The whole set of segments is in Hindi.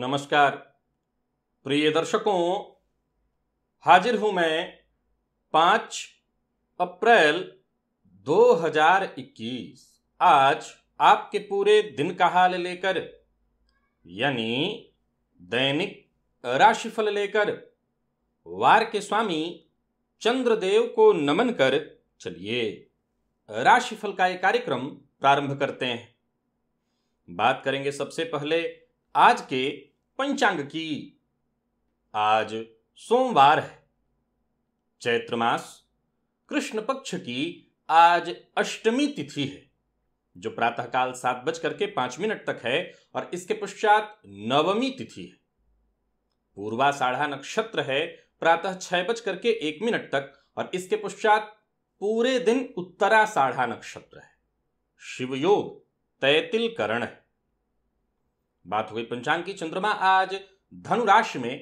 नमस्कार प्रिय दर्शकों हाजिर हूं मैं पांच अप्रैल 2021 आज आपके पूरे दिन का हाल लेकर यानी दैनिक राशिफल लेकर वार के स्वामी चंद्रदेव को नमन कर चलिए राशिफल का एक कार्यक्रम प्रारंभ करते हैं बात करेंगे सबसे पहले आज के पंचांग की आज सोमवार है चैत्र मास कृष्ण पक्ष की आज अष्टमी तिथि है जो प्रातःकाल सात बज करके पांच मिनट तक है और इसके पश्चात नवमी तिथि है पूर्वा साढ़ा नक्षत्र है प्रातः छह बज करके एक मिनट तक और इसके पश्चात पूरे दिन उत्तरा साढ़ा नक्षत्र है शिवयोग तैतिल करण है बात हुई पंचांग की चंद्रमा आज धनु राशि में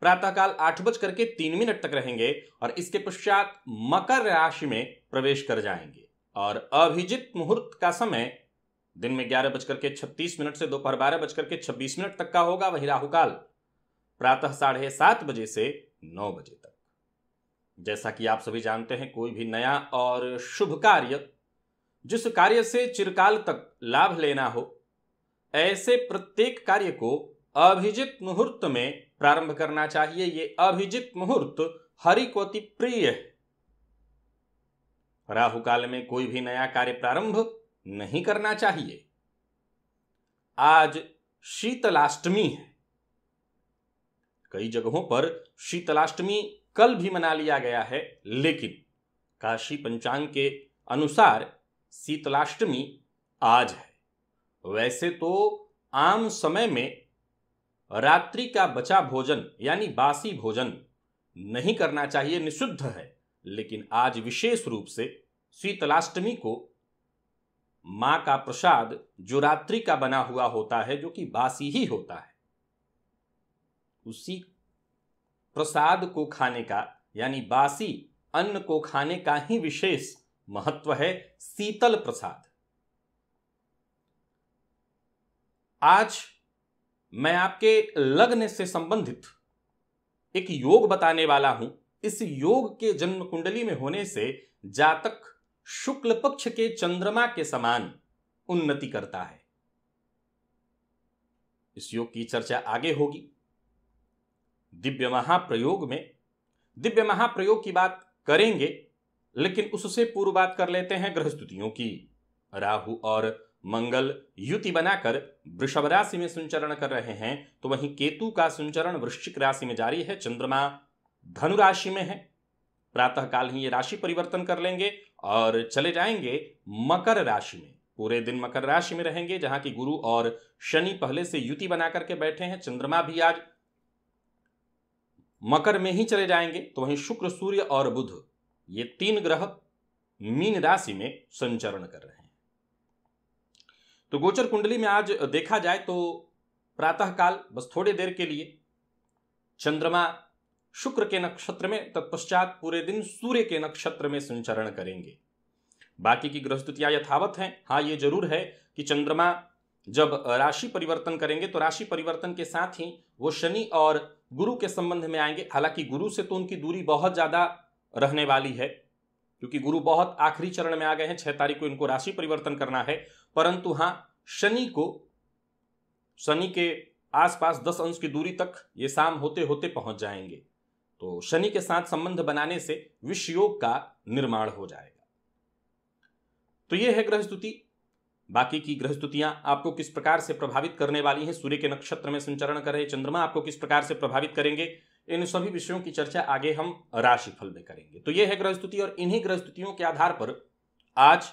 प्रातःकाल आठ बज करके तीन मिनट तक रहेंगे और इसके पश्चात मकर राशि में प्रवेश कर जाएंगे और अभिजित मुहूर्त का समय दिन में ग्यारह बजकर के छत्तीस मिनट से दोपहर बारह बजकर के छब्बीस मिनट तक का होगा वही राहुकाल प्रातः साढ़े सात बजे से नौ बजे तक जैसा कि आप सभी जानते हैं कोई भी नया और शुभ कार्य जिस कार्य से चिरकाल तक लाभ लेना हो ऐसे प्रत्येक कार्य को अभिजित मुहूर्त में प्रारंभ करना चाहिए ये अभिजित मुहूर्त हरि को अति प्रिय है राहु काल में कोई भी नया कार्य प्रारंभ नहीं करना चाहिए आज शीतलाष्टमी है कई जगहों पर शीतलाष्टमी कल भी मना लिया गया है लेकिन काशी पंचांग के अनुसार शीतलाष्टमी आज है वैसे तो आम समय में रात्रि का बचा भोजन यानी बासी भोजन नहीं करना चाहिए निषिद्ध है लेकिन आज विशेष रूप से शीतलाष्टमी को मां का प्रसाद जो रात्रि का बना हुआ होता है जो कि बासी ही होता है उसी प्रसाद को खाने का यानी बासी अन्न को खाने का ही विशेष महत्व है शीतल प्रसाद आज मैं आपके लग्न से संबंधित एक योग बताने वाला हूं इस योग के जन्म कुंडली में होने से जातक शुक्ल पक्ष के चंद्रमा के समान उन्नति करता है इस योग की चर्चा आगे होगी दिव्य महाप्रयोग में दिव्य महाप्रयोग की बात करेंगे लेकिन उससे पूर्व बात कर लेते हैं ग्रह स्तुतियों की राहु और मंगल युति बनाकर वृषभ राशि में संचरण कर रहे हैं तो वहीं केतु का संचरण वृश्चिक राशि में जारी है चंद्रमा धनु राशि में है प्रातः काल ही ये राशि परिवर्तन कर लेंगे और चले जाएंगे मकर राशि में पूरे दिन मकर राशि में रहेंगे जहां की गुरु और शनि पहले से युति बना करके बैठे हैं चंद्रमा भी आज मकर में ही चले जाएंगे तो वहीं शुक्र सूर्य और बुध ये तीन ग्रह मीन राशि में संचरण कर रहे हैं तो गोचर कुंडली में आज देखा जाए तो प्रातःकाल बस थोड़ी देर के लिए चंद्रमा शुक्र के नक्षत्र में तत्पश्चात पूरे दिन सूर्य के नक्षत्र में संचरण करेंगे बाकी की गृहस्थितियां यथावत हैं हाँ ये जरूर है कि चंद्रमा जब राशि परिवर्तन करेंगे तो राशि परिवर्तन के साथ ही वो शनि और गुरु के संबंध में आएंगे हालांकि गुरु से तो उनकी दूरी बहुत ज़्यादा रहने वाली है क्योंकि गुरु बहुत आखिरी चरण में आ गए हैं छह तारीख को इनको राशि परिवर्तन करना है परंतु हाँ शनि को शनि के आसपास दस अंश की दूरी तक ये शाम होते होते पहुंच जाएंगे तो शनि के साथ संबंध बनाने से विश्व योग का निर्माण हो जाएगा तो ये है ग्रह स्तुति बाकी की ग्रह स्तुतियां आपको किस प्रकार से प्रभावित करने वाली हैं सूर्य के नक्षत्र में संचरण कर रहे चंद्रमा आपको किस प्रकार से प्रभावित करेंगे इन सभी विषयों की चर्चा आगे हम राशिफल में करेंगे तो ये है ग्रह स्तुति और इन्हीं ग्रह स्तुतियों के आधार पर आज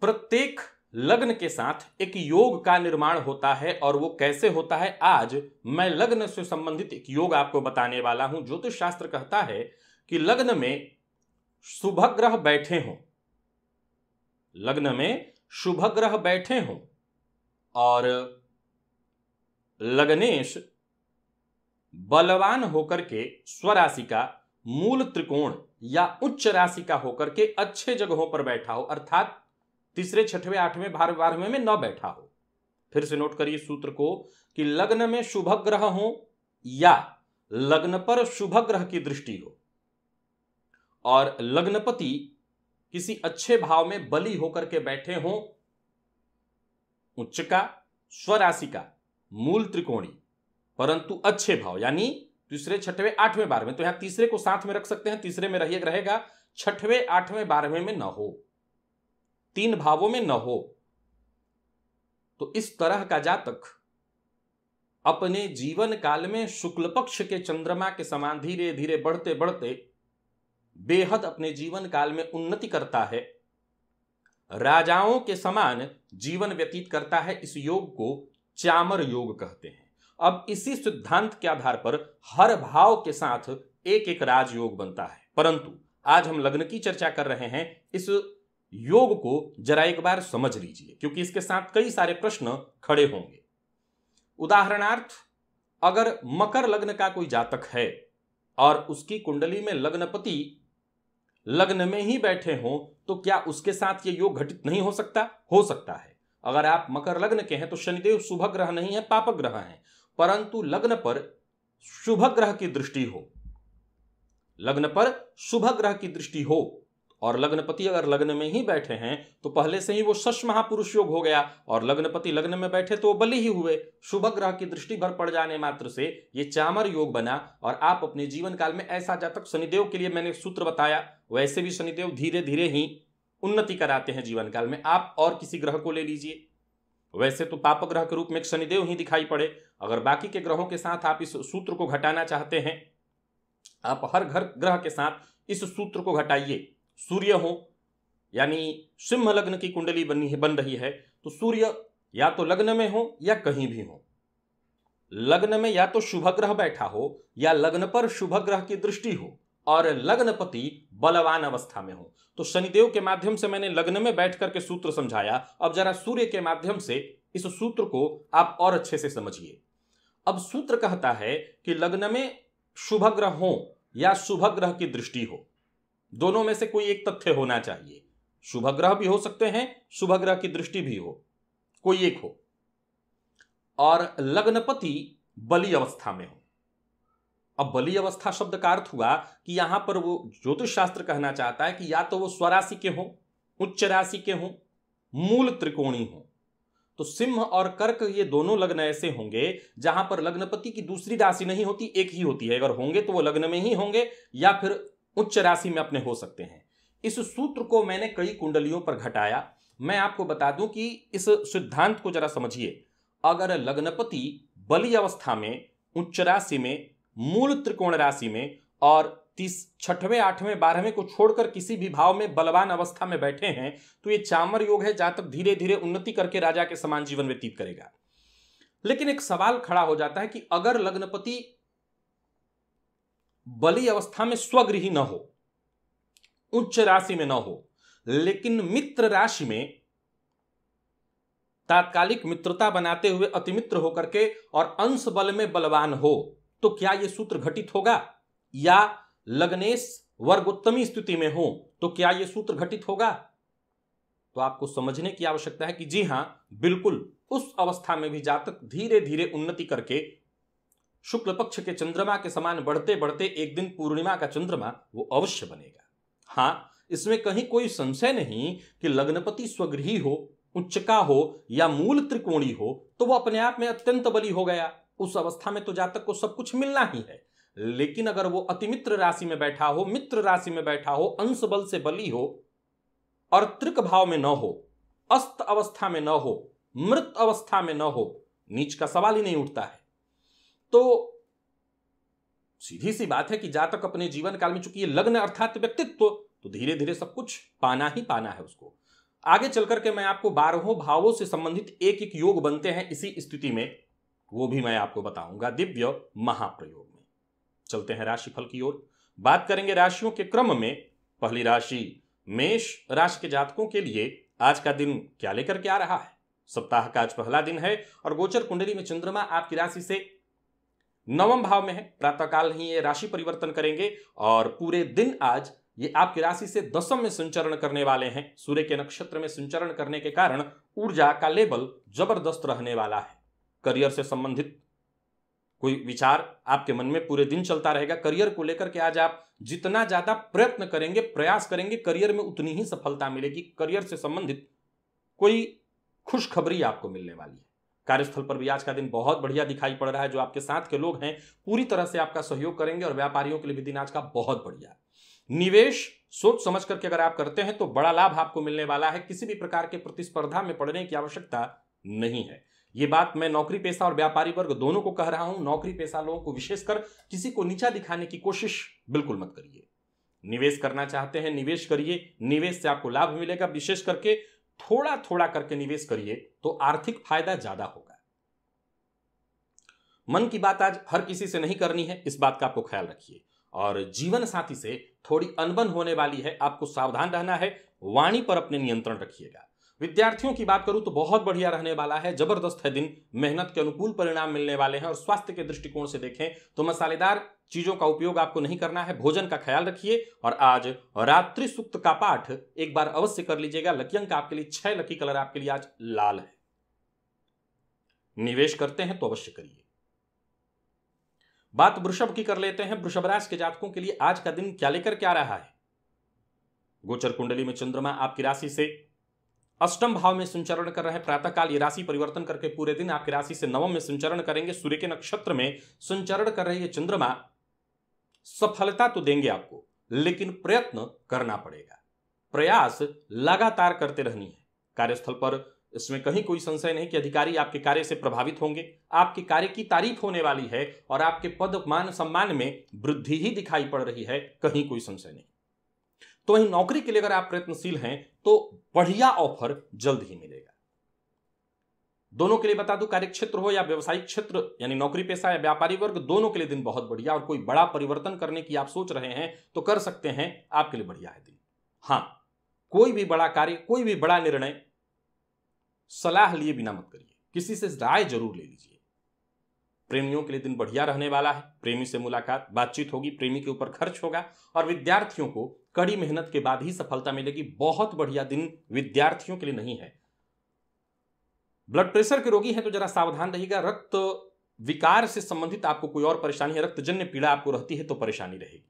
प्रत्येक लग्न के साथ एक योग का निर्माण होता है और वो कैसे होता है आज मैं लग्न से संबंधित एक योग आपको बताने वाला हूं ज्योतिष शास्त्र कहता है कि लग्न में शुभ ग्रह बैठे हों लग्न में शुभ ग्रह बैठे हों और लग्नेश बलवान होकर के स्वराशि का मूल त्रिकोण या उच्च राशि का होकर के अच्छे जगहों पर बैठा हो अर्थात तीसरे छठवें आठवें बारह बारहवें में न बैठा हो फिर से नोट करिए सूत्र को कि लग्न में शुभ ग्रह हो या लग्न पर शुभ ग्रह की दृष्टि हो और लग्नपति किसी अच्छे भाव में बली होकर के बैठे हों उच्च का स्वराशि का मूल त्रिकोणी परंतु अच्छे भाव यानी तीसरे छठवें आठवें बारहवें तो यहां तीसरे को साथ में रख सकते हैं तीसरे में रहिए रहेगा छठवें आठवें बारहवें में न हो तीन भावों में न हो तो इस तरह का जातक अपने जीवन काल में शुक्ल पक्ष के चंद्रमा के समान धीरे धीरे बढ़ते बढ़ते बेहद अपने जीवन काल में उन्नति करता है राजाओं के समान जीवन व्यतीत करता है इस योग को चामर योग कहते हैं अब इसी सिद्धांत के आधार पर हर भाव के साथ एक एक राजयोग बनता है परंतु आज हम लग्न की चर्चा कर रहे हैं इस योग को जरा एक बार समझ लीजिए क्योंकि इसके साथ कई सारे प्रश्न खड़े होंगे उदाहरणार्थ अगर मकर लग्न का कोई जातक है और उसकी कुंडली में लग्नपति लग्न में ही बैठे हों तो क्या उसके साथ ये योग घटित नहीं हो सकता हो सकता है अगर आप मकर लग्न के हैं तो शनिदेव शुभ ग्रह नहीं है पापक ग्रह हैं परंतु लग्न पर शुभ ग्रह की दृष्टि हो लग्न पर शुभ ग्रह की दृष्टि हो और लग्नपति अगर लग्न में ही बैठे हैं तो पहले से ही वो सश महापुरुष योग हो गया और लग्नपति लग्न में बैठे तो वो बलि ही हुए शुभ ग्रह की दृष्टि भर पड़ जाने मात्र से ये चामर योग बना और आप अपने जीवन काल में ऐसा जातक शनिदेव के लिए मैंने सूत्र बताया वैसे भी शनिदेव धीरे धीरे ही उन्नति कराते हैं जीवन काल में आप और किसी ग्रह को ले लीजिए वैसे तो पाप ग्रह के रूप में शनिदेव ही दिखाई पड़े अगर बाकी के ग्रहों के साथ आप इस सूत्र को घटाना चाहते हैं आप हर घर ग्रह के साथ इस सूत्र को घटाइए सूर्य हो यानी सिंह लग्न की कुंडली बनी है बन रही है तो सूर्य या तो लग्न में हो या कहीं भी हो लग्न में या तो शुभ ग्रह बैठा हो या लग्न पर शुभ ग्रह की दृष्टि हो और लग्नपति बलवान अवस्था में हो तो शनिदेव के माध्यम से मैंने लग्न में बैठ करके सूत्र समझाया अब जरा सूर्य के माध्यम से इस सूत्र को आप और अच्छे से समझिए अब सूत्र कहता है कि लग्न में शुभ ग्रह हो या शुभ ग्रह की दृष्टि हो दोनों में से कोई एक तथ्य होना चाहिए शुभ ग्रह भी हो सकते हैं शुभ ग्रह की दृष्टि भी हो कोई एक हो और लग्नपति बलि अवस्था में हो अब बलि अवस्था शब्द का अर्थ हुआ कि यहां पर वो ज्योतिष शास्त्र कहना चाहता है कि या तो वो स्वराशि के हो उच्च राशि के हो मूल त्रिकोणी हो तो सिंह और कर्क ये दोनों लग्न ऐसे होंगे जहां पर लग्नपति की दूसरी राशि नहीं होती एक ही होती है अगर होंगे तो वो लग्न में ही होंगे या फिर उच्च राशि में अपने हो सकते हैं इस सूत्र को मैंने कई कुंडलियों पर घटाया मैं आपको बता दूं कि इस सिद्धांत को जरा समझिए अगर लग्नपति बलि अवस्था में उच्च राशि में मूल त्रिकोण राशि में और तीस छठवें आठवें बारहवें को छोड़कर किसी भी भाव में बलवान अवस्था में बैठे हैं तो ये चामर योग है जातक तक धीरे धीरे उन्नति करके राजा के समान जीवन व्यतीत करेगा लेकिन एक सवाल खड़ा हो जाता है कि अगर लग्नपति बलि अवस्था में स्वगृही न हो उच्च राशि में न हो लेकिन मित्र राशि में तात्कालिक मित्रता बनाते हुए अतिमित्र होकर के और अंश बल में बलवान हो तो क्या यह सूत्र घटित होगा या लग्नेश वर्गोत्तमी स्थिति में हो तो क्या यह सूत्र घटित होगा तो आपको समझने की आवश्यकता है कि जी हां बिल्कुल उस अवस्था में भी जातक धीरे धीरे उन्नति करके शुक्ल पक्ष के चंद्रमा के समान बढ़ते बढ़ते एक दिन पूर्णिमा का चंद्रमा वो अवश्य बनेगा हाँ इसमें कहीं कोई संशय नहीं कि लग्नपति स्वगृही हो उच्चका हो या मूल त्रिकोणी हो तो वो अपने आप में अत्यंत बली हो गया उस अवस्था में तो जातक को सब कुछ मिलना ही है लेकिन अगर वो अतिमित्र राशि में बैठा हो मित्र राशि में बैठा हो अंश बल से बली हो और त्रिक भाव में न हो अस्त अवस्था में न हो मृत अवस्था में न हो नीच का सवाल ही नहीं उठता है तो सीधी सी बात है कि जातक अपने जीवन काल में चुकी लग्न अर्थात व्यक्तित्व तो धीरे धीरे सब कुछ पाना ही पाना है उसको आगे चल करके मैं आपको बारहों भावों से संबंधित एक एक योग बनते हैं इसी स्थिति में वो भी मैं आपको बताऊंगा दिव्य महाप्रयोग में चलते हैं राशिफल की ओर बात करेंगे राशियों के क्रम में पहली राशि मेष राशि के जातकों के लिए आज का दिन क्या लेकर के आ रहा है सप्ताह का आज पहला दिन है और गोचर कुंडली में चंद्रमा आपकी राशि से नवम भाव में है प्रातःकाल ही ये राशि परिवर्तन करेंगे और पूरे दिन आज ये आपकी राशि से दसम में संचरण करने वाले हैं सूर्य के नक्षत्र में संचरण करने के कारण ऊर्जा का लेवल जबरदस्त रहने वाला है करियर से संबंधित कोई विचार आपके मन में पूरे दिन चलता रहेगा करियर को लेकर के आज आप जितना ज्यादा प्रयत्न करेंगे प्रयास करेंगे करियर में उतनी ही सफलता मिलेगी करियर से संबंधित कोई खुशखबरी आपको मिलने वाली है कार्यस्थल पर भी आज का दिन बहुत बढ़िया दिखाई पड़ रहा है जो आपके साथ के लोग हैं पूरी तरह से आपका सहयोग करेंगे और व्यापारियों के लिए भी दिन आज का बहुत बढ़िया निवेश सोच समझ करके अगर आप करते हैं तो बड़ा लाभ आपको मिलने वाला है किसी भी प्रकार के प्रतिस्पर्धा में पड़ने की आवश्यकता नहीं है ये बात मैं नौकरी पेशा और व्यापारी वर्ग दोनों को कह रहा हूं नौकरी पेशा लोगों को विशेषकर किसी को नीचा दिखाने की कोशिश बिल्कुल मत करिए निवेश करना चाहते हैं निवेश करिए निवेश से आपको लाभ मिलेगा विशेष करके थोड़ा थोड़ा करके निवेश करिए तो आर्थिक फायदा ज्यादा होगा मन की बात आज हर किसी से नहीं करनी है इस बात का आपको ख्याल रखिए और जीवन साथी से थोड़ी अनबन होने वाली है आपको सावधान रहना है वाणी पर अपने नियंत्रण रखिएगा विद्यार्थियों की बात करूं तो बहुत बढ़िया रहने वाला है जबरदस्त है दिन मेहनत के अनुकूल परिणाम मिलने वाले हैं और स्वास्थ्य के दृष्टिकोण से देखें तो मसालेदार चीजों का उपयोग आपको नहीं करना है भोजन का ख्याल रखिए और आज रात्रि सुक्त का पाठ एक बार अवश्य कर लीजिएगा लकी अंक आपके लिए छह लकी कलर आपके लिए आज लाल है निवेश करते हैं तो अवश्य करिए बात वृषभ की कर लेते हैं वृषभ राशि के जातकों के लिए आज का दिन क्या लेकर क्या रहा है गोचर कुंडली में चंद्रमा आपकी राशि से अष्टम भाव में संचरण कर रहे हैं प्रातःकाल ये राशि परिवर्तन करके पूरे दिन आपकी राशि से नवम में संचरण करेंगे सूर्य के नक्षत्र में संचरण कर रहे ये चंद्रमा सफलता तो देंगे आपको लेकिन प्रयत्न करना पड़ेगा प्रयास लगातार करते रहनी है कार्यस्थल पर इसमें कहीं कोई संशय नहीं कि अधिकारी आपके कार्य से प्रभावित होंगे आपके कार्य की तारीफ होने वाली है और आपके पद मान सम्मान में वृद्धि ही दिखाई पड़ रही है कहीं कोई संशय नहीं तो वहीं नौकरी के लिए अगर आप प्रयत्नशील हैं तो बढ़िया ऑफर जल्द ही मिलेगा दोनों के लिए बता दूं कार्य क्षेत्र हो या व्यवसायिक क्षेत्र यानी नौकरी पेशा या व्यापारी वर्ग दोनों के लिए दिन बहुत बढ़िया और कोई बड़ा परिवर्तन करने की आप सोच रहे हैं तो कर सकते हैं आपके लिए बढ़िया है दिन हां कोई भी बड़ा कार्य कोई भी बड़ा निर्णय सलाह लिए बिना मत करिए किसी से राय जरूर ले लीजिए प्रेमियों के लिए दिन बढ़िया रहने वाला है प्रेमी से मुलाकात बातचीत होगी प्रेमी के ऊपर खर्च होगा और विद्यार्थियों को कड़ी मेहनत के बाद ही सफलता मिलेगी बहुत बढ़िया दिन विद्यार्थियों के लिए नहीं है ब्लड प्रेशर के रोगी हैं तो जरा सावधान रहेगा रक्त विकार से संबंधित आपको कोई और परेशानी है रक्तजन्य पीड़ा आपको रहती है तो परेशानी रहेगी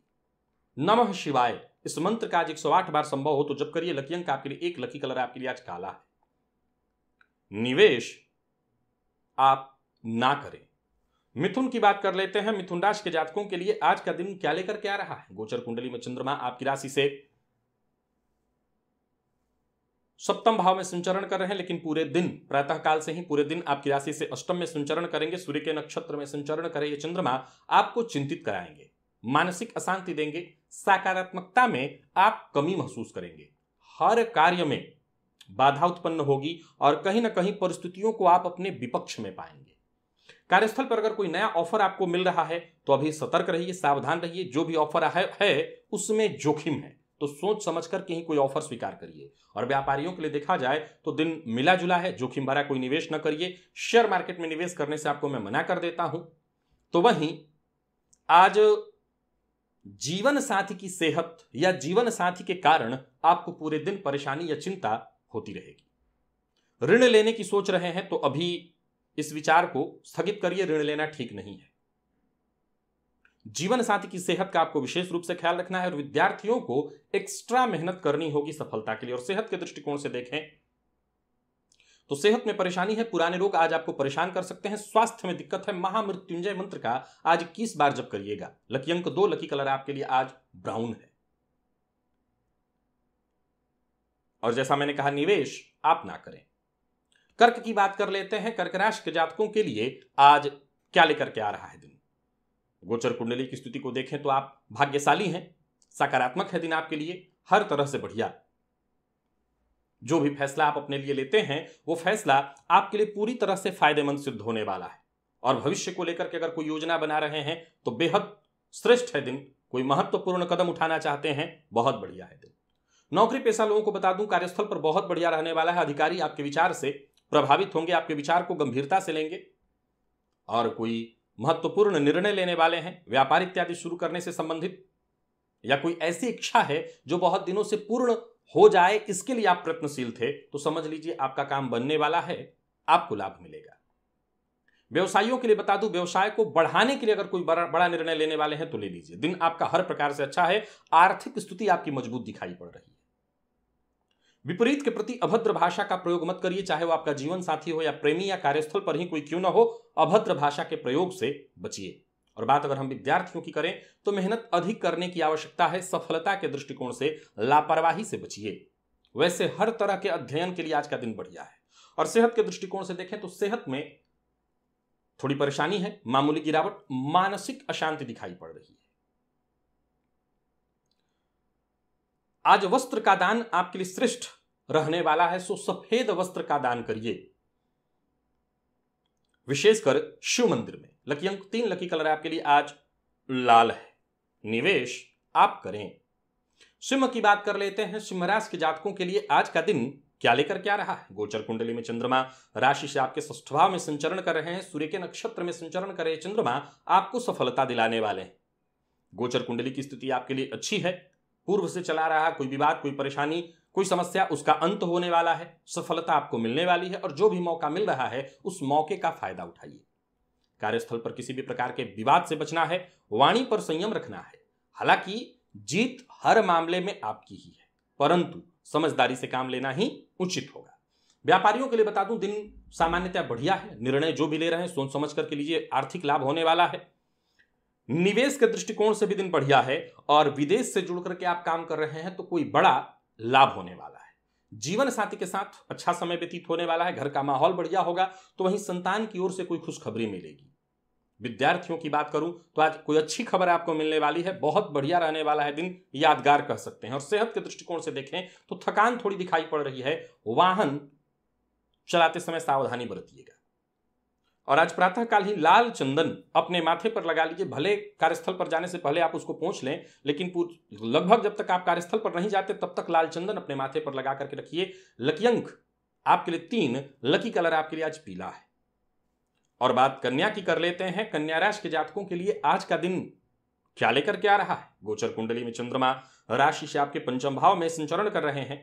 नमः शिवाय इस मंत्र का आज 108 बार संभव हो तो जब करिए लकी अंक आपके लिए एक लकी कलर आपके लिए आज काला है निवेश आप ना करें मिथुन की बात कर लेते हैं मिथुन राशि के जातकों के लिए आज का दिन क्या लेकर के आ रहा है गोचर कुंडली में चंद्रमा आपकी राशि से सप्तम भाव में संचरण कर रहे हैं लेकिन पूरे दिन प्रातः काल से ही पूरे दिन आपकी राशि से अष्टम में संचरण करेंगे सूर्य के नक्षत्र में संचरण करें ये चंद्रमा आपको चिंतित कराएंगे मानसिक अशांति देंगे सकारात्मकता में आप कमी महसूस करेंगे हर कार्य में बाधा उत्पन्न होगी और कहीं ना कहीं परिस्थितियों को आप अपने विपक्ष में पाएंगे कार्यस्थल पर अगर कोई नया ऑफर आपको मिल रहा है तो अभी सतर्क रहिए सावधान रहिए जो भी ऑफर है उसमें जोखिम है तो सोच समझ कर कहीं कोई ऑफर स्वीकार करिए और व्यापारियों के लिए देखा जाए तो दिन मिला जुला है जोखिम भरा कोई निवेश न करिए शेयर मार्केट में निवेश करने से आपको मैं मना कर देता हूं तो वहीं आज जीवन साथी की सेहत या जीवन साथी के कारण आपको पूरे दिन परेशानी या चिंता होती रहेगी ऋण लेने की सोच रहे हैं तो अभी इस विचार को स्थगित करिए ऋण लेना ठीक नहीं है जीवन साथी की सेहत का आपको विशेष रूप से ख्याल रखना है और विद्यार्थियों को एक्स्ट्रा मेहनत करनी होगी सफलता के लिए और सेहत के दृष्टिकोण से देखें तो सेहत में परेशानी है पुराने रोग आज आपको परेशान कर सकते हैं स्वास्थ्य में दिक्कत है महामृत्युंजय मंत्र का आज इक्कीस बार जब करिएगा लकी अंक दो लकी कलर आपके लिए आज ब्राउन है और जैसा मैंने कहा निवेश आप ना करें कर्क की बात कर लेते हैं कर्क राशि के जातकों के लिए आज क्या लेकर के आ रहा है दिन गोचर कुंडली की स्थिति को देखें तो आप भाग्यशाली हैं सकारात्मक है दिन आपके लिए हर तरह से बढ़िया जो भी फैसला आप अपने लिए लेते हैं वो फैसला आपके लिए पूरी तरह से फायदेमंद सिद्ध होने वाला है और भविष्य को लेकर के अगर कोई योजना बना रहे हैं तो बेहद श्रेष्ठ है दिन कोई महत्वपूर्ण कदम उठाना चाहते हैं बहुत बढ़िया है दिन नौकरी पेशा लोगों को बता दूं कार्यस्थल पर बहुत बढ़िया रहने वाला है अधिकारी आपके विचार से प्रभावित होंगे आपके विचार को गंभीरता से लेंगे और कोई महत्वपूर्ण निर्णय लेने वाले हैं व्यापार इत्यादि शुरू करने से संबंधित या कोई ऐसी इच्छा है जो बहुत दिनों से पूर्ण हो जाए इसके लिए आप प्रयत्नशील थे तो समझ लीजिए आपका काम बनने वाला है आपको लाभ मिलेगा व्यवसायियों के लिए बता दूं व्यवसाय को बढ़ाने के लिए अगर कोई बड़ा बड़ा निर्णय लेने वाले हैं तो ले लीजिए दिन आपका हर प्रकार से अच्छा है आर्थिक स्थिति आपकी मजबूत दिखाई पड़ रही है विपरीत के प्रति अभद्र भाषा का प्रयोग मत करिए चाहे वो आपका जीवन साथी हो या प्रेमी या कार्यस्थल पर ही कोई क्यों ना हो अभद्र भाषा के प्रयोग से बचिए और बात अगर हम विद्यार्थियों की करें तो मेहनत अधिक करने की आवश्यकता है सफलता के दृष्टिकोण से लापरवाही से बचिए वैसे हर तरह के अध्ययन के लिए आज का दिन बढ़िया है और सेहत के दृष्टिकोण से देखें तो सेहत में थोड़ी परेशानी है मामूली गिरावट मानसिक अशांति दिखाई पड़ रही है आज वस्त्र का दान आपके लिए श्रेष्ठ रहने वाला है सो सफेद वस्त्र का दान करिए विशेषकर शिव मंदिर में लकी अंक तीन लकी कलर आपके लिए आज लाल है निवेश आप करें सिंह की बात कर लेते हैं सिंह राशि के जातकों के लिए आज का दिन क्या लेकर क्या रहा है गोचर कुंडली में चंद्रमा राशि से आपके ष्ठ भाव में संचरण कर रहे हैं सूर्य के नक्षत्र में संचरण कर रहे चंद्रमा आपको सफलता दिलाने वाले हैं गोचर कुंडली की स्थिति आपके लिए अच्छी है पूर्व से चला रहा कोई विवाद कोई परेशानी कोई समस्या उसका अंत होने वाला है सफलता आपको मिलने वाली है और जो भी मौका मिल रहा है उस मौके का फायदा उठाइए कार्यस्थल पर किसी भी प्रकार के विवाद से बचना है वाणी पर संयम रखना है हालांकि जीत हर मामले में आपकी ही है परंतु समझदारी से काम लेना ही उचित होगा व्यापारियों के लिए बता दूं दिन सामान्यतया बढ़िया है निर्णय जो भी ले रहे हैं सोच समझ करके लीजिए आर्थिक लाभ होने वाला है निवेश के दृष्टिकोण से भी दिन बढ़िया है और विदेश से जुड़ करके आप काम कर रहे हैं तो कोई बड़ा लाभ होने वाला है जीवन साथी के साथ अच्छा समय व्यतीत होने वाला है घर का माहौल बढ़िया होगा तो वहीं संतान की ओर से कोई खुशखबरी मिलेगी विद्यार्थियों की बात करूं तो आज कोई अच्छी खबर आपको मिलने वाली है बहुत बढ़िया रहने वाला है दिन यादगार कह सकते हैं और सेहत के दृष्टिकोण से देखें तो थकान थोड़ी दिखाई पड़ रही है वाहन चलाते समय सावधानी बरतिएगा और आज प्रातःकाल ही लाल चंदन अपने माथे पर लगा लीजिए भले कार्यस्थल पर जाने से पहले आप उसको पहुंच लें लेकिन लगभग जब तक आप कार्यस्थल पर नहीं जाते तब तक लाल चंदन अपने माथे पर लगा करके रखिए लकी अंक आपके लिए तीन लकी कलर आपके लिए आज पीला है और बात कन्या की कर लेते हैं कन्या राशि के जातकों के लिए आज का दिन क्या लेकर के आ रहा है गोचर कुंडली में चंद्रमा राशि से आपके पंचम भाव में संचरण कर रहे हैं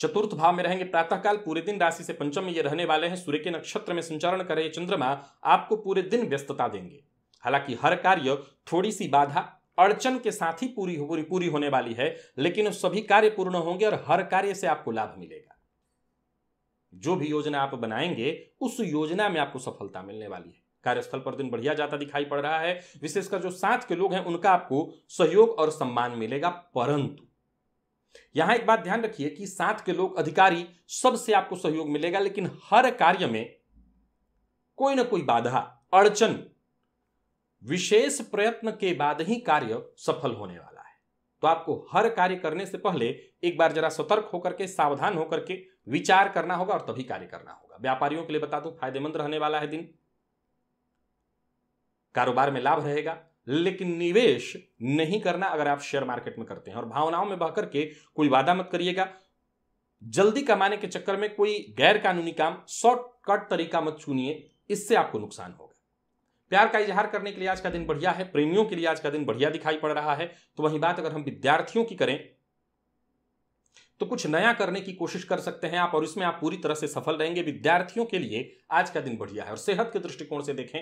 चतुर्थ भाव में रहेंगे प्रातःकाल पूरे दिन राशि से पंचम में ये रहने वाले हैं सूर्य के नक्षत्र में संचरण कर रहे चंद्रमा आपको पूरे दिन व्यस्तता देंगे हालांकि हर कार्य थोड़ी सी बाधा अड़चन के साथ ही पूरी पूरी पूरी होने वाली है लेकिन सभी कार्य पूर्ण होंगे और हर कार्य से आपको लाभ मिलेगा जो भी योजना आप बनाएंगे उस योजना में आपको सफलता मिलने वाली है कार्यस्थल पर दिन बढ़िया जाता दिखाई पड़ रहा है विशेषकर जो साथ के लोग हैं उनका आपको सहयोग और सम्मान मिलेगा परंतु यहां एक बात ध्यान रखिए कि साथ के लोग अधिकारी सबसे आपको सहयोग मिलेगा लेकिन हर कार्य में कोई ना कोई बाधा अड़चन विशेष प्रयत्न के बाद ही कार्य सफल होने वाला है तो आपको हर कार्य करने से पहले एक बार जरा सतर्क होकर के सावधान होकर के विचार करना होगा और तभी कार्य करना होगा व्यापारियों के लिए बता दू फायदेमंद रहने वाला है दिन कारोबार में लाभ रहेगा लेकिन निवेश नहीं करना अगर आप शेयर मार्केट में करते हैं और भावनाओं में बह करके कोई वादा मत करिएगा जल्दी कमाने के चक्कर में कोई गैर कानूनी काम शॉर्टकट तरीका मत चुनिए इससे आपको नुकसान होगा प्यार का इजहार करने के लिए आज का दिन बढ़िया है प्रेमियों के लिए आज का दिन बढ़िया दिखाई पड़ रहा है तो वही बात अगर हम विद्यार्थियों की करें तो कुछ नया करने की कोशिश कर सकते हैं आप और इसमें आप पूरी तरह से सफल रहेंगे विद्यार्थियों के लिए आज का दिन बढ़िया है और सेहत के दृष्टिकोण से देखें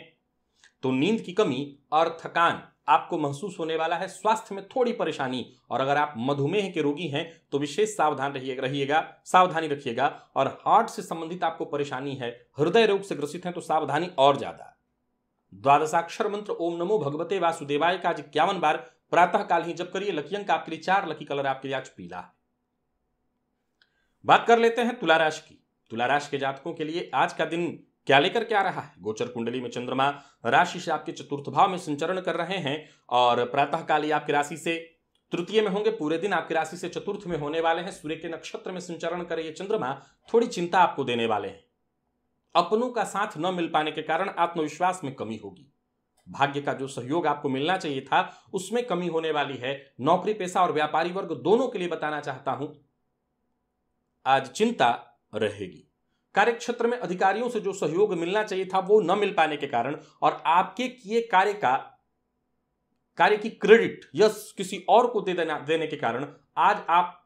तो नींद की कमी और थकान आपको महसूस होने वाला है स्वास्थ्य में थोड़ी परेशानी और अगर आप मधुमेह के रोगी हैं तो विशेष सावधान रहिएगा रहिएगा सावधानी रखिएगा और हार्ट से संबंधित आपको परेशानी है हृदय रोग से ग्रसित हैं तो सावधानी और ज्यादा द्वादशाक्षर मंत्र ओम नमो भगवते वासुदेवाय का आज इक्यावन बार प्रातःकाल ही जब करिए लकी अंक आपके लिए चार लकी कलर आपके लिए आज पीला है बात कर लेते हैं तुला राशि की तुला राशि के जातकों के लिए आज का दिन क्या लेकर क्या रहा है गोचर कुंडली में चंद्रमा राशि से आपके चतुर्थ भाव में संचरण कर रहे हैं और काली आपकी राशि से तृतीय में होंगे पूरे दिन आपकी राशि से चतुर्थ में होने वाले हैं सूर्य के नक्षत्र में संचरण कर ये चंद्रमा थोड़ी चिंता आपको देने वाले हैं अपनों का साथ न मिल पाने के कारण आत्मविश्वास में कमी होगी भाग्य का जो सहयोग आपको मिलना चाहिए था उसमें कमी होने वाली है नौकरी पेशा और व्यापारी वर्ग दोनों के लिए बताना चाहता हूं आज चिंता रहेगी कार्यक्षेत्र में अधिकारियों से जो सहयोग मिलना चाहिए था वो न मिल पाने के कारण और आपके किए कार्य का कार्य की क्रेडिट यस किसी और को दे देना देने के कारण आज आप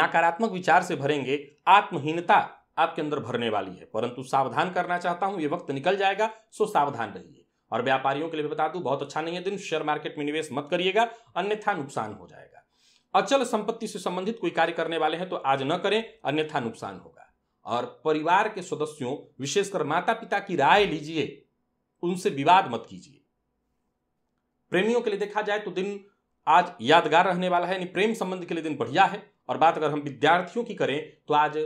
नकारात्मक विचार से भरेंगे आत्महीनता आपके अंदर भरने वाली है परंतु सावधान करना चाहता हूं ये वक्त निकल जाएगा सो सावधान रहिए और व्यापारियों के लिए भी बता दूं बहुत अच्छा नहीं है दिन शेयर मार्केट में निवेश मत करिएगा अन्यथा नुकसान हो जाएगा अचल संपत्ति से संबंधित कोई कार्य करने वाले हैं तो आज न करें अन्यथा नुकसान होगा और परिवार के सदस्यों विशेषकर माता पिता की राय लीजिए उनसे विवाद मत कीजिए प्रेमियों के लिए देखा जाए तो दिन आज यादगार रहने वाला है यानी प्रेम संबंध के लिए दिन बढ़िया है और बात अगर हम विद्यार्थियों की करें तो आज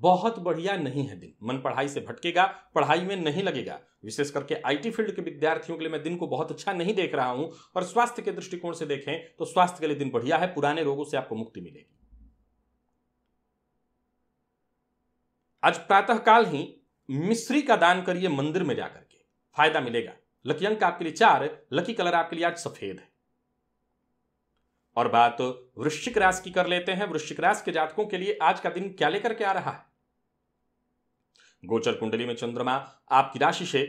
बहुत बढ़िया नहीं है दिन मन पढ़ाई से भटकेगा पढ़ाई में नहीं लगेगा विशेष करके आईटी फील्ड के विद्यार्थियों के लिए मैं दिन को बहुत अच्छा नहीं देख रहा हूं और स्वास्थ्य के दृष्टिकोण से देखें तो स्वास्थ्य के लिए दिन बढ़िया है पुराने रोगों से आपको मुक्ति मिलेगी आज प्रातःकाल ही मिश्री का दान करिए मंदिर में जाकर के फायदा मिलेगा लकी अंक आपके लिए चार लकी कलर आपके लिए आज सफेद है और बात वृश्चिक राशि की कर लेते हैं वृश्चिक राशि के जातकों के लिए आज का दिन क्या लेकर के आ रहा है गोचर कुंडली में चंद्रमा आपकी राशि से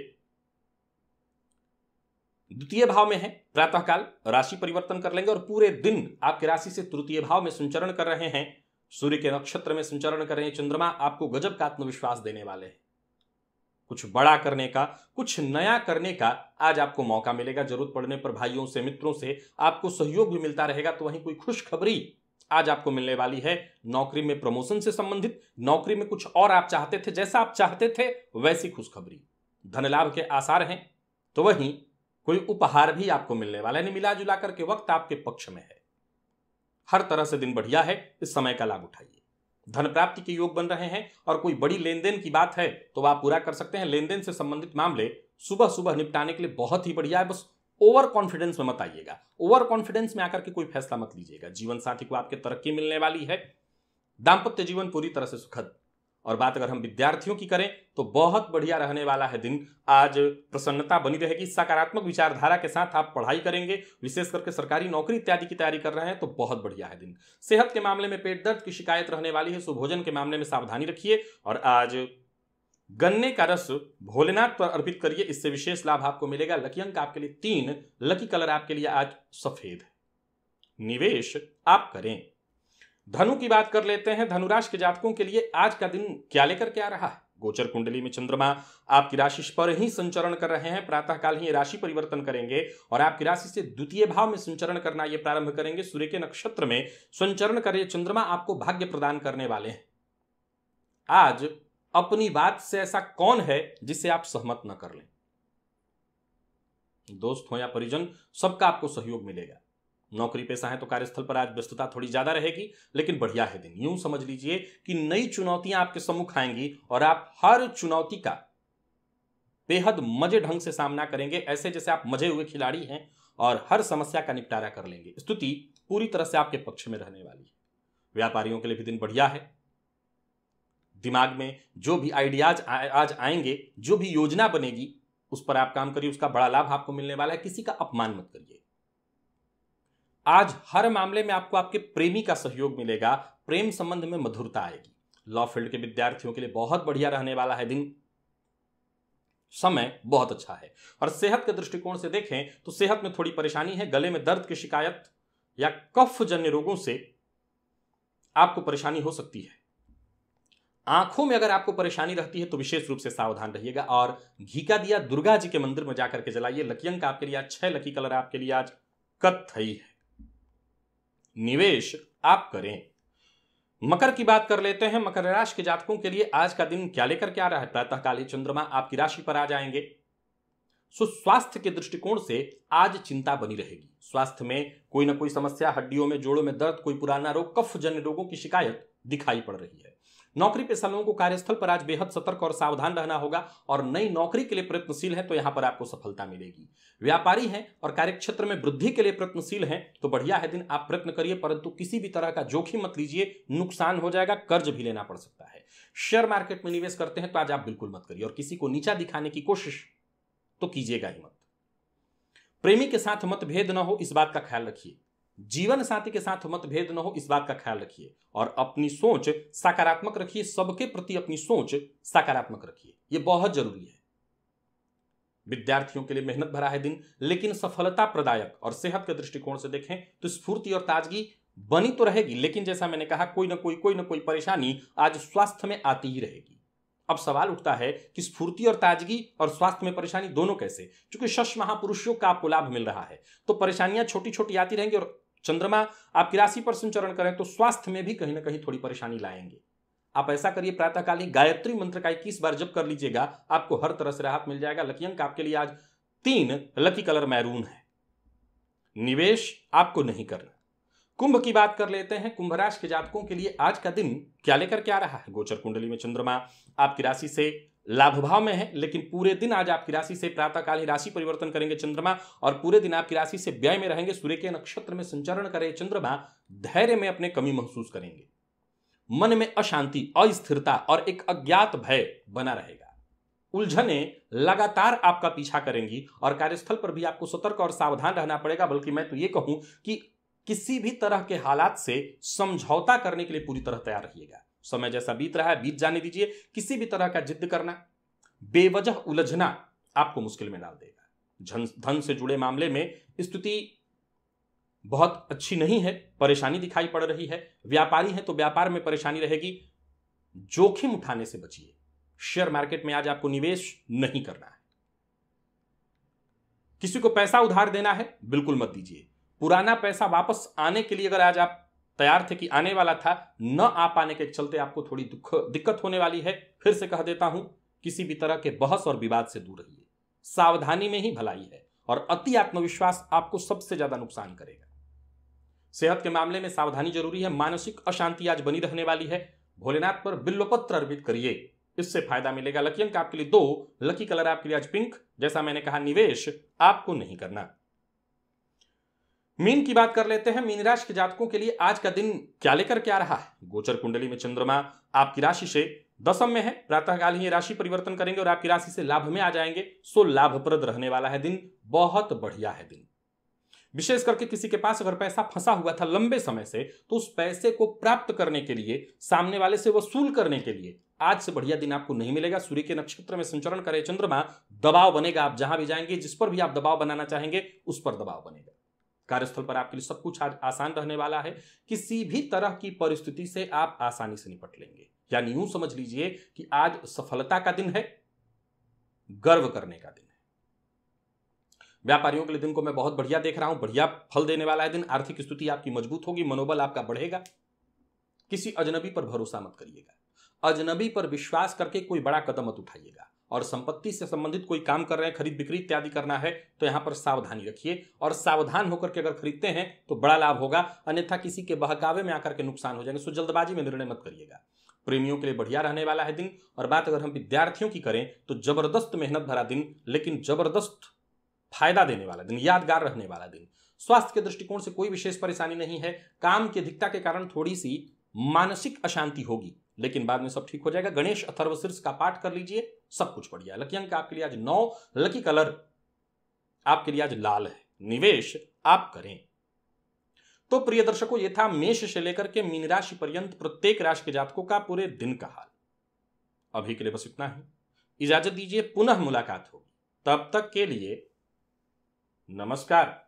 द्वितीय भाव में है प्रातःकाल राशि परिवर्तन कर लेंगे और पूरे दिन आपकी राशि से तृतीय भाव में संचरण कर रहे हैं सूर्य के नक्षत्र में संचरण कर रहे चंद्रमा आपको गजब का आत्मविश्वास देने वाले हैं कुछ बड़ा करने का कुछ नया करने का आज आपको मौका मिलेगा जरूरत पड़ने पर भाइयों से मित्रों से आपको सहयोग भी मिलता रहेगा तो वहीं कोई खुशखबरी आज आपको मिलने वाली है नौकरी में प्रमोशन से संबंधित नौकरी में कुछ और आप चाहते थे जैसा आप चाहते थे वैसी खुशखबरी धन लाभ के आसार हैं तो वहीं कोई उपहार भी आपको मिलने वाला है मिला जुला करके वक्त आपके पक्ष में है हर तरह से दिन बढ़िया है इस समय का लाभ उठाइए धन प्राप्ति के योग बन रहे हैं और कोई बड़ी लेन देन की बात है तो वह पूरा कर सकते हैं लेन देन से संबंधित मामले सुबह सुबह निपटाने के लिए बहुत ही बढ़िया है बस ओवर कॉन्फिडेंस में मत आइएगा ओवर कॉन्फिडेंस में आकर के कोई फैसला मत लीजिएगा जीवन साथी को आपके तरक्की मिलने वाली है दाम्पत्य जीवन पूरी तरह से सुखद और बात अगर हम विद्यार्थियों की करें तो बहुत बढ़िया रहने वाला है दिन आज प्रसन्नता बनी रहेगी सकारात्मक विचारधारा के साथ आप पढ़ाई करेंगे विशेष करके सरकारी नौकरी इत्यादि की तैयारी कर रहे हैं तो बहुत बढ़िया है दिन सेहत के मामले में पेट दर्द की शिकायत रहने वाली है सुभोजन के मामले में सावधानी रखिए और आज गन्ने का रस भोलेनाथ पर अर्पित करिए इससे विशेष लाभ आपको मिलेगा लकी अंक आपके लिए तीन लकी कलर आपके लिए आज सफेद निवेश आप करें धनु की बात कर लेते हैं धनुराश के जातकों के लिए आज का दिन क्या लेकर के आ रहा है गोचर कुंडली में चंद्रमा आपकी राशि पर ही संचरण कर रहे हैं प्रातः काल ही राशि परिवर्तन करेंगे और आपकी राशि से द्वितीय भाव में संचरण करना ये प्रारंभ करेंगे सूर्य के नक्षत्र में संचरण कर चंद्रमा आपको भाग्य प्रदान करने वाले हैं आज अपनी बात से ऐसा कौन है जिसे आप सहमत न कर लें दोस्त हो या परिजन सबका आपको सहयोग मिलेगा नौकरी पेशा है तो कार्यस्थल पर आज व्यस्तता थोड़ी ज़्यादा रहेगी लेकिन बढ़िया है दिन यूं समझ लीजिए कि नई चुनौतियां आपके सम्मुख आएंगी और आप हर चुनौती का बेहद मजे ढंग से सामना करेंगे ऐसे जैसे आप मजे हुए खिलाड़ी हैं और हर समस्या का निपटारा कर लेंगे स्तुति पूरी तरह से आपके पक्ष में रहने वाली है व्यापारियों के लिए भी दिन बढ़िया है दिमाग में जो भी आइडियाज आज आएंगे जो भी योजना बनेगी उस पर आप काम करिए उसका बड़ा लाभ आपको मिलने वाला है किसी का अपमान मत करिए आज हर मामले में आपको आपके प्रेमी का सहयोग मिलेगा प्रेम संबंध में मधुरता आएगी लॉ फील्ड के विद्यार्थियों के लिए बहुत बढ़िया रहने वाला है दिन समय बहुत अच्छा है और सेहत के दृष्टिकोण से देखें तो सेहत में थोड़ी परेशानी है गले में दर्द की शिकायत या कफ जन्य रोगों से आपको परेशानी हो सकती है आंखों में अगर आपको परेशानी रहती है तो विशेष रूप से सावधान रहिएगा और घी का दिया दुर्गा जी के मंदिर में जाकर के जलाइए अंक आपके लिए आज छह लकी कलर आपके लिए आज कत्थई है निवेश आप करें मकर की बात कर लेते हैं मकर राशि के जातकों के लिए आज का दिन क्या लेकर क्या रहा है प्रातःकालीन चंद्रमा आपकी राशि पर आ जाएंगे सो स्वास्थ्य के दृष्टिकोण से आज चिंता बनी रहेगी स्वास्थ्य में कोई ना कोई समस्या हड्डियों में जोड़ों में दर्द कोई पुराना रोग कफ जन्य रोगों की शिकायत दिखाई पड़ रही है नौकरी पेशा लोगों को कार्यस्थल पर आज बेहद सतर्क और सावधान रहना होगा और नई नौकरी के लिए प्रयत्नशील है तो यहां पर आपको सफलता मिलेगी व्यापारी हैं और कार्यक्षेत्र में वृद्धि के लिए प्रयत्नशील हैं तो बढ़िया है दिन आप प्रयत्न करिए परंतु किसी भी तरह का जोखिम मत लीजिए नुकसान हो जाएगा कर्ज भी लेना पड़ सकता है शेयर मार्केट में निवेश करते हैं तो आज आप बिल्कुल मत करिए और किसी को नीचा दिखाने की कोशिश तो कीजिएगा ही मत प्रेमी के साथ मतभेद न हो इस बात का ख्याल रखिए जीवन साथी के साथ मतभेद न हो इस बात का ख्याल रखिए और अपनी सोच सकारात्मक रखिए सबके प्रति अपनी सोच सकारात्मक रखिए यह बहुत जरूरी है विद्यार्थियों के लिए मेहनत भरा है दिन लेकिन सफलता प्रदायक और सेहत के दृष्टिकोण से देखें तो स्फूर्ति और ताजगी बनी तो रहेगी लेकिन जैसा मैंने कहा कोई ना कोई कोई ना कोई परेशानी आज स्वास्थ्य में आती ही रहेगी अब सवाल उठता है कि स्फूर्ति और ताजगी और स्वास्थ्य में परेशानी दोनों कैसे क्योंकि शश महापुरुषों का आपको लाभ मिल रहा है तो परेशानियां छोटी छोटी आती रहेंगी और चंद्रमा आपकी राशि पर संचरण करें तो स्वास्थ्य में भी कहीं ना कहीं थोड़ी परेशानी लाएंगे आप ऐसा करिए प्रातःकालीन गायत्री मंत्र का इक्कीस बार जब कर लीजिएगा आपको हर तरह से राहत मिल जाएगा लकी अंक आपके लिए आज तीन लकी कलर मैरून है निवेश आपको नहीं करना कुंभ की बात कर लेते हैं कुंभ राशि के जातकों के लिए आज का दिन क्या लेकर के आ रहा है गोचर कुंडली में चंद्रमा आपकी राशि से लाभभाव में है लेकिन पूरे दिन आज आपकी राशि से प्रातःकाल ही राशि परिवर्तन करेंगे चंद्रमा और पूरे दिन आपकी राशि से व्यय में रहेंगे सूर्य के नक्षत्र में संचरण करे चंद्रमा धैर्य में अपने कमी महसूस करेंगे मन में अशांति अस्थिरता और एक अज्ञात भय बना रहेगा उलझने लगातार आपका पीछा करेंगी और कार्यस्थल पर भी आपको सतर्क और सावधान रहना पड़ेगा बल्कि मैं तो ये कहूं कि किसी भी तरह के हालात से समझौता करने के लिए पूरी तरह तैयार रहिएगा समय जैसा बीत रहा है बीत जाने दीजिए किसी भी तरह का जिद करना बेवजह उलझना आपको मुश्किल में डाल देगा धन से जुड़े मामले में स्थिति बहुत अच्छी नहीं है परेशानी दिखाई पड़ रही है व्यापारी है तो व्यापार में परेशानी रहेगी जोखिम उठाने से बचिए शेयर मार्केट में आज आपको निवेश नहीं करना है किसी को पैसा उधार देना है बिल्कुल मत दीजिए पुराना पैसा वापस आने के लिए अगर आज आप तैयार थे कि आने वाला था न आ पाने के चलते आपको थोड़ी दुख दिक्कत होने वाली है फिर से कह देता हूं किसी भी तरह के बहस और विवाद से दूर रहिए सावधानी में ही भलाई है और अति आत्मविश्वास आपको सबसे ज्यादा नुकसान करेगा सेहत के मामले में सावधानी जरूरी है मानसिक अशांति आज बनी रहने वाली है भोलेनाथ पर बिल्लोपत्र अर्पित करिए इससे फायदा मिलेगा लकी अंक आपके लिए दो लकी कलर आपके लिए आज पिंक जैसा मैंने कहा निवेश आपको नहीं करना मीन की बात कर लेते हैं मीन राशि के जातकों के लिए आज का दिन क्या लेकर क्या रहा है गोचर कुंडली में चंद्रमा आपकी राशि से दसम में है प्रातःकाल ही राशि परिवर्तन करेंगे और आपकी राशि से लाभ में आ जाएंगे सो लाभप्रद रहने वाला है दिन बहुत बढ़िया है दिन विशेष करके किसी के पास अगर पैसा फंसा हुआ था लंबे समय से तो उस पैसे को प्राप्त करने के लिए सामने वाले से वसूल करने के लिए आज से बढ़िया दिन आपको नहीं मिलेगा सूर्य के नक्षत्र में संचरण करे चंद्रमा दबाव बनेगा आप जहां भी जाएंगे जिस पर भी आप दबाव बनाना चाहेंगे उस पर दबाव बनेगा कार्यस्थल पर आपके लिए सब कुछ आसान रहने वाला है किसी भी तरह की परिस्थिति से आप आसानी से निपट लेंगे यानी यूं समझ लीजिए कि आज सफलता का दिन है गर्व करने का दिन है व्यापारियों के लिए दिन को मैं बहुत बढ़िया देख रहा हूं बढ़िया फल देने वाला है दिन आर्थिक स्थिति आपकी मजबूत होगी मनोबल आपका बढ़ेगा किसी अजनबी पर भरोसा मत करिएगा अजनबी पर विश्वास करके कोई बड़ा कदम मत उठाइएगा और संपत्ति से संबंधित कोई काम कर रहे हैं खरीद बिक्री इत्यादि करना है तो यहाँ पर सावधानी रखिए और सावधान होकर के अगर खरीदते हैं तो बड़ा लाभ होगा अन्यथा किसी के बहकावे में आकर के नुकसान हो जाएंगे सो जल्दबाजी में निर्णय मत करिएगा प्रेमियों के लिए बढ़िया रहने वाला है दिन और बात अगर हम विद्यार्थियों की करें तो जबरदस्त मेहनत भरा दिन लेकिन जबरदस्त फायदा देने वाला दिन यादगार रहने वाला दिन स्वास्थ्य के दृष्टिकोण से कोई विशेष परेशानी नहीं है काम की अधिकता के कारण थोड़ी सी मानसिक अशांति होगी लेकिन बाद में सब ठीक हो जाएगा गणेश अथर्वशीर्ष का पाठ कर लीजिए सब कुछ बढ़िया लकी अंक आपके लिए आज नौ लकी कलर आपके लिए आज लाल है निवेश आप करें तो प्रिय दर्शकों ये था मेष से लेकर के मीन राशि पर्यंत प्रत्येक राशि के जातकों का पूरे दिन का हाल अभी के लिए बस इतना ही इजाजत दीजिए पुनः मुलाकात होगी तब तक के लिए नमस्कार